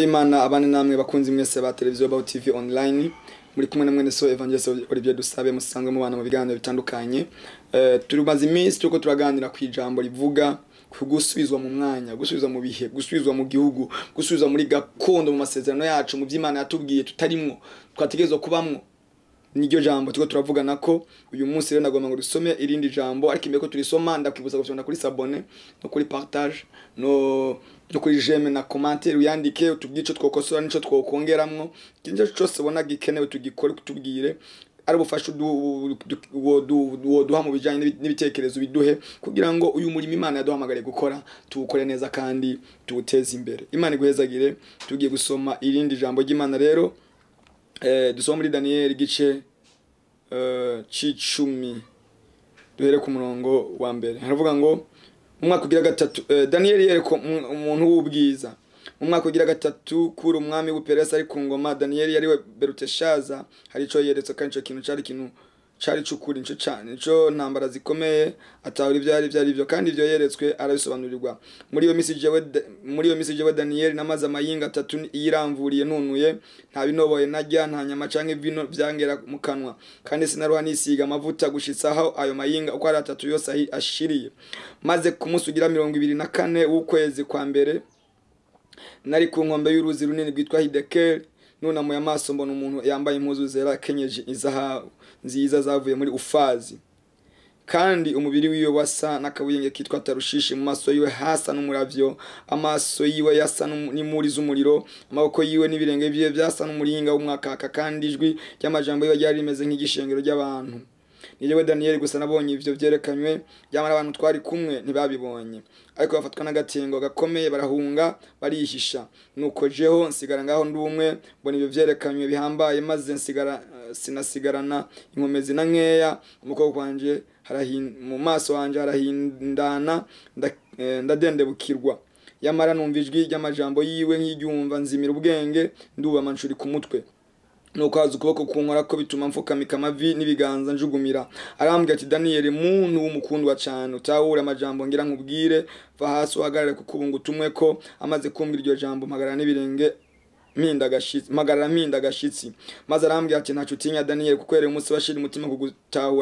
Imana abane namwe bakunze mwese ba televiziyo ba TV online muri kumwe na mwene so Evangelist Olivier Dusabe musangwe mu bana mu biganiro bitandukanye uh, iminsi turiko turaganira ku ijambo rivuga gusubizwa mu mwanya gusubizwa mu bihe gusubizwa mu gihugu gusubizwa muri gakondo mu masezerano yacu mu by'Imana yatubwiye tutarimwo twategerezwa kubamwo niryo jambo tuko turavugana ko uyu munsi rero nagomba ngo dusome irindi jambo ariko imbere ko turisoma ndakwibutsa gushobora kuri sabone no kuri partage no no kuri jeme na commentaire uyandike utubwiye icyo twakosora nico twokongeramwo kinje cyose ubona gikenewe tugikore tubwire ari ubufasha duha mu bijyanye n'ibitekerezo biduhe kugira ngo uyu murimo imana yaduhamagare gukora tuwukore neza kandi tuwuteze imbere imana iguhezagire tugiye gusoma irindi jambo ry'imana rero Eh, dusoma muri daniyeli igice eh, cy'icumi duhere ku murongo wa mbere haravuga ngo mu mwaka ugira gatatu eh, daniyeli yereka umuntu w'ubwiza umwaka ugira gatatu kuri umwami w'uperesi ari ku ngoma daniyeli we beruteshaza hari icyo yeretse kandi icyo kintu cyari ikintu cari cukuri nico cane nico ntambara zikomeye atahura ibyo ari byo ari byo kandi ibyo yeretswe arabisobanurirwa muri iyo misi jewe muri iyo misi jewe Daniel namaze amayinga atatu yiramvuriye ntunuye nta binoboye najya nta nyama canke vino byangera mu kanwa kandi sinaruha nisiga amavuta gushitsaho ayo mayinga uko ari atatu yose ashiriye maze kumusugira mirongo ibiri na kane w'ukwezi kwa mbere nari ku nkombe y'uruzi runini rwitwa Hidekeli nunamuye amaso mbona umuntu yambaye impuzu zera akenyeje izahabu nziza zavuye muri ufazi kandi umubiri wiwe wasa n'akabuyenge kitwa tarushishi mu maso yiwe hasa n’umurabyo amaso yiwe yasa n'imuri z'umuriro amaboko yiwe n'ibirenge byiwe byasa n'umuringa w'umwakaka kandi ijwi ry'amajambo yiwe ryari rimeze nk'igishengero ry'abantu niyo we gusa nabonye ibyo byerekanywe byamara abantu twari kumwe ntibabibonye ariko bafatwa n'agatingo gakomeye barahunga barihisha nuko jeho nsigara ngaho ndi umwe mbona ibyo byerekanywe bihambaye maze nsigara eh, sinasigarana inkomezi na nkeya umukobwa wanjye mu maso wanjye harahindana eh, ndadendebukirwa yamara numva ijwi ry'amajambo yiwe nk'iryumva nzimira ubwenge nduba amanshuri ku mutwe nuko haza ukuboko kunkora ko bituma mfukamika amavi n'ibiganza njugumira arambwira ati daniyeli muntu w'umukundwa cyane utahura amajambo ngira nkubwire va hasi uhagarare kuko ubu ngutumwe ko amaze kumbwira iryo jambo magara n'ibirenge mpinda agashyitsi magara mpinda agashyitsi maze arambwira ati ntacyo utinya daniyeli kuko umunsi washira umutima ku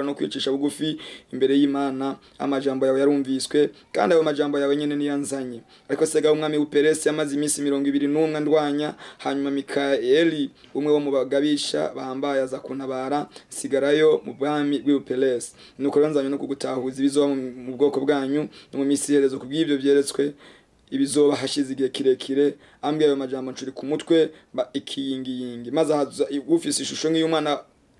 no kwicisha bugufi imbere y'imana amajambo yawe yarumviswe kandi ayo majambo yawe nyine niyo anzanye ariko sega umwami w'uperesi yamaze iminsi mirongo ibiri n'umwe ndwanya hanyuma mikaeli umwe wo mu bagabisha bahambaye aza kuntabara sigarayo mu bwami bw'uperesi nuko rero nzanye no kugutahuza ibizo mu bwoko bwanyu no mu minsi iherezo ku bw'ibyo byeretswe ibizoba hashize igihe kirekire ambwiye ayo majambo ncuri ku mutwe ikiyingiyingi maze ahaza ufise ishusho nk'iy'umwana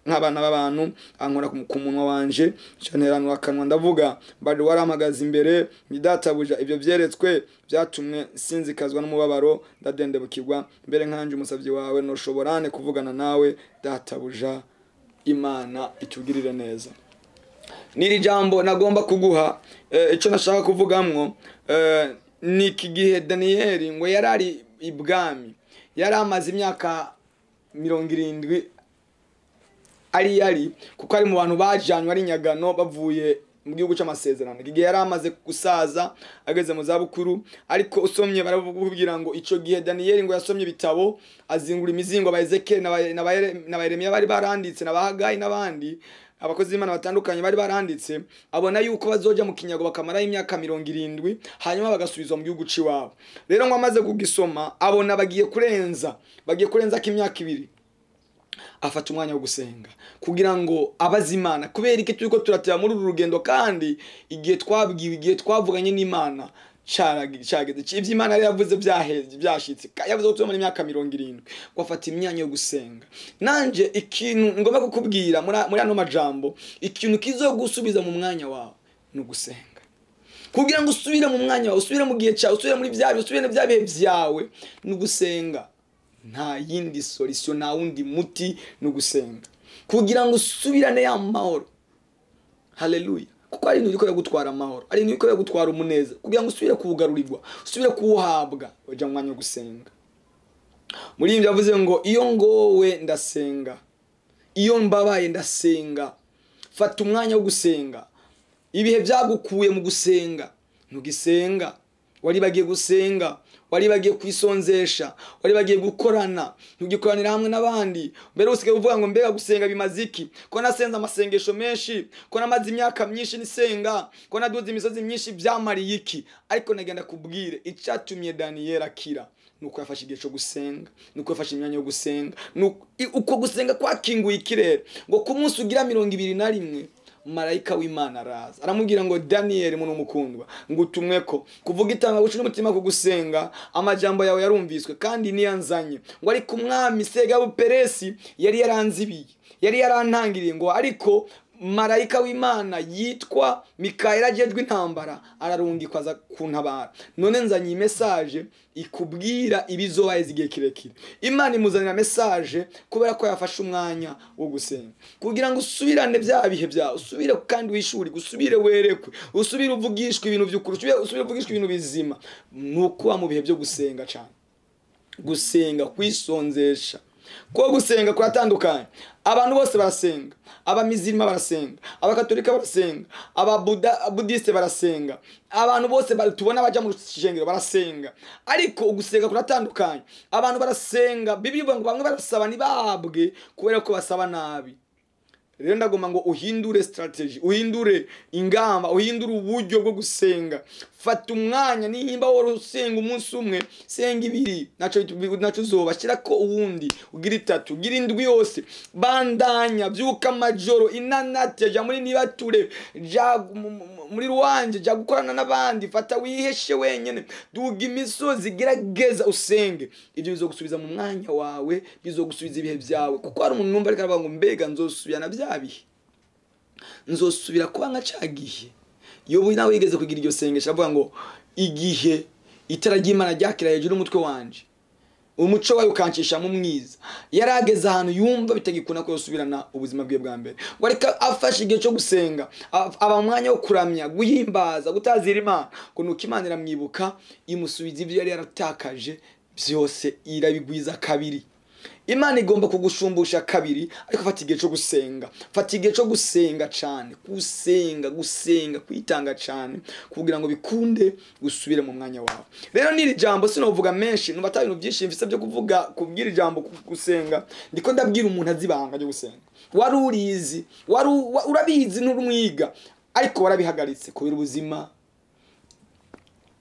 nk'abana b'abantu ankora ku munwa wanje nshyaneranura akanwa ndavuga bari warampagaze imbere ndidatabuja ibyo byeretswe byatumwe sinzikazwa n'umubabaro ndadendebukirwa mbere nkanje umusabyi wawe ntushoborane kuvugana nawe databuja imana itugirire neza n'iri jambo nagomba kuguha eh, icyo nashaka kuvugamwo eh, ni iki gihe daniyeli ngo yari ari ibwami yari amaze imyaka mirongo irindwi ari yari kuko ari mu bantu bajyanywe ari nyagano bavuye mu gihugu cy'amasezerano igihe yari amaze gusaza ageze mu zabukuru ariko usomye barabubwira ngo icyo gihe daniyeli ngo yasomye ibitabo azingura imizingo ba ezekeri na ba yeremiya bari baranditse na ba hagayi n'abandi abakozi b'imana batandukanye bari baranditse abona yuko bazojya mu kinyago bakamaraho imyaka mirongo irindwi hanyuma bagasubizwa mu gihugu cy'iwabo rero ngo amaze kugisoma abona bagiye kurenza bagiye kurenza k'imyaka ibiri afata umwanya wo gusenga kugira ngo abaze imana kubera iki turi ko turatera muri uru rugendo kandi igihe twabwiwe igihe twavuganye n'imana ibyo imana yari yavuze byaheze byashyitse yavuze ko tubamo imyaka mirongo irindwi wafata imyanya yo gusenga nanjye ikintu ngomba kukubwira muri ano majambo ikintu gusubiza mu mwanya wawe ni ugusenga kugira ngo usubire mu mwanya wawe usubire mu gihe cyawe usubire muri bya bihe usubire bya bihe byawe ni ugusenga nta yindi solisiyo nta wundi muti ni ugusenga kugira ngo usubirane ya mahoro hareruya kuko hari ibintu bikora gutwara amahoro hari ibintu bikora gutwara umuneza kugira ngo usubire kuwugarurirwa usubire kuwuhabwa ujya mu mwanya wo gusenga muri ibyo yavuze ngo iyo ngowe ndasenga iyo mbabaye ndasenga fata umwanya wo gusenga ibihe byagukuye mu gusenga ntugisenga wari bagiye gusenga wari bagiye kwisonzesha wari bagiye gukorana ntugikoranira hamwe n'abandi mbere usigaye uvuga ngo mbega gusenga bimaziki, iki ko nasenze amasengesho menshi ko namaze imyaka myinshi nisenga ko naduze imisozi myinshi byamariye iki ariko nagenda kubwire icyatumye daniyeli akira nuko yafashe igihe cyo gusenga nuko yafashe imyanya yo gusenga uko gusenga kwakinguye ikirere ngo ku munsi ugira mirongo ibiri na rimwe marayika w'imana araza aramubwira ngo daniyeli muntu umukundwa ngo utumwe ko kuvuga itanga itangabucu n'umutima kugusenga amajambo yawe yarumviswe kandi niyanzanye ngo ariko umwami segabuperesi yari yaranzibiye yari yarantangiriye ngo ariko marayika w'imana yitwa mikayira agedwa intambara ararungikwaza ku ntabara. none nzanye mesaje ikubwira ibizobahiza igihe kirekire imana imuzanira mesaje kubera ko yafashe umwanya wo gusenga kugira ngo usubirane bya bihe byawe usubire kandi wishuri usubire werekwe usubire uvugishwe ibintu by'ukuri usubire uvugishwe ibintu bizima ni ukuba mu bihe byo gusenga cyane gusenga kwisonzesha ko gusenga kuratandukanye abantu bose barasenga abamizirima barasenga abakatolika barasenga ababudisite barasenga abantu bose tubona bajya mu rusengero barasenga ariko ugusenga kuratandukanye abantu barasenga bivuga ngo bamwe barasaba ntibabwe kubera ko basaba nabi rero ndagomba ngo uhindure sitarateji uhindure ingamba uhindure uburyo bwo gusenga fata umwanya nimba wari usenga umunsi umwe senga ibiri nacyo uzoba shyira ko uwundi ugira itatu ugira indwi yose bandanya byuka amajoro inanate jya muri nibature jya muri ruwange jya gukorana n'abandi fata wiheshe wenyine duga imisozi gerageza usenge ibyo bizogusubiza mu mwanya wawe bizogusubiza ibihe byawe kuko hari umuntu numva ariko aravuga ngo mbega na bya bihe nzosubira kuba nka cya gihe yobu nawe yigeze kugira iryo sengesho avuga ngo igihe itara ry'imana ryakira hejuru y'umutwe wanjye umuco wayo ukancishamo mwiza yari ageze ahantu yumva bitagikunda ko yasubirana ubuzima bwe bwa mbere ngo reka afashe igihe cyo gusenga aba umwanya wo kuramya guhimbaza gutazira imana ngo nuko imana iramwibuka imusubiza ibyo yari yaratakaje byose irabigwiza kabiri imana igomba kugushumbusha kabiri ariko fata igihe cyo gusenga fata igihe cyo gusenga cyane gusenga gusenga kwitanga cyane kugira ngo bikunde gusubire mu mwanya wawe rero n'iri jambo sinavuga menshi nuba ata byinshi mfite byo kuvuga kubwira ijambo gusenga niko ndabwira umuntu azibanga ibanga ryo gusenga wari urizi wari urabizi n'urumwiga ariko warabihagaritse kubera ubuzima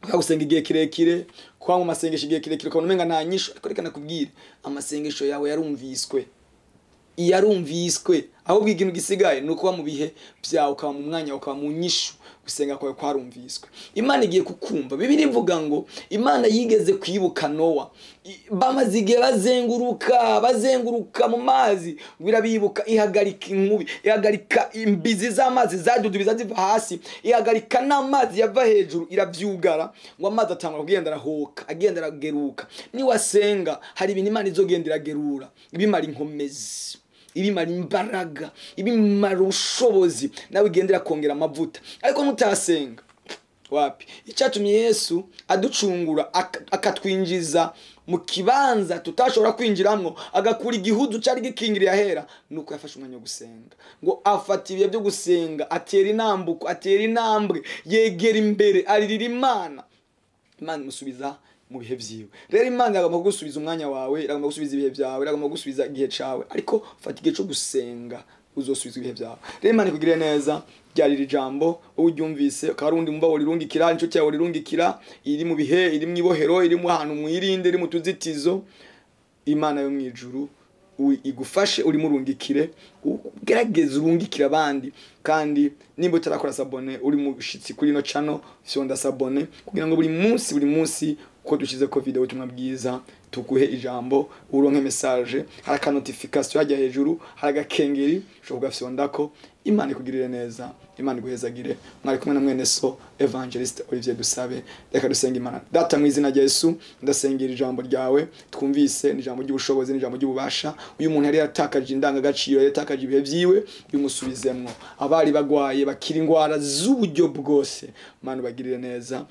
ukagusenga igihe kirekire kuba mu masengesho igihe kirekire ukabona umenga nta nyisho ariko reka nakubwire amasengesho yawe yarumviswe yarumviswe ahubwo ikintu gisigaye ni ukuba mu bihe byawe ukaba mu mwanya ukaba mu nyishu gusenga kwawe kwarumviswe imana igiye kukumva bibiri ivuga ngo imana yigeze kwibuka nowa bamaze igihe bazenguruka bazenguruka mu mazi birabibuka ihagarika inkubi ihagarika imbizi z'amazi zadudubiza ziva hasi ihagarika n'amazi yava hejuru irabyugara ngo amazi atangwa kugenda arahoka agenda arageruka niwasenga hari ibintu imana izogenda iragerura ibimara inkomezi ibimara imbaraga ibimara ubushobozi nawe ugendera kongera amavuta ariko mutasenga wapi icyatumye yesu aducungura akatwinjiza mu kibanza tutashobora kwinjiramo agakura igihudu cyari gikingiriye ahera nuko yafashe umwanya wo gusenga ngo afata ibihe byo gusenga atera inambuko atera intambwe yegera imbere aririra imana imana imusubiza mu bihe byiwe rero imana iragomba kugusubiza umwanya wawe iragomba gusubiza ibihe byawe iragomba kugusubiza igihe cyawe ariko fata igihe cyo gusenga uzosubizwa ibihe byawe rero imana ikugire neza byari iri jambo wowe uryumvise ukaba ari undi mbaho rirungikira nicyo cyawe rirungikira iri mu bihe iri mu ibohero iri mu ahantu mu iri mu tuzitizo imana yo mu ijuru igufashe urimo urungikire ugerageze urungikire abandi kandi nimba utarakora sabone uri mu mushyitsi kuri ino cano fyonda sabone kugira ngo buri munsi buri munsi ko dushyize ko videwo ubutumwa bwiza tuguhe ijambo uronke mesaje hari akanotifikasiyo hajya hejuru hari agakengeri ushobora kugafyonda ko imana ikugirire neza imana iguhezagire mwari kumwe na mwene so evangeliste olivier dusabe reka dusenga imana data mu izina rya yesu ndasengera ijambo ryawe twumvise ni ijambo ry'ubushobozi ni ijambo ry'ububasha uyu muntu yari yatakaje indangagaciro yari yatakaje ibihe byiwe bimusubizemwo abari bagwaye bakira indwara z'uburyo bwose imana ubagirire neza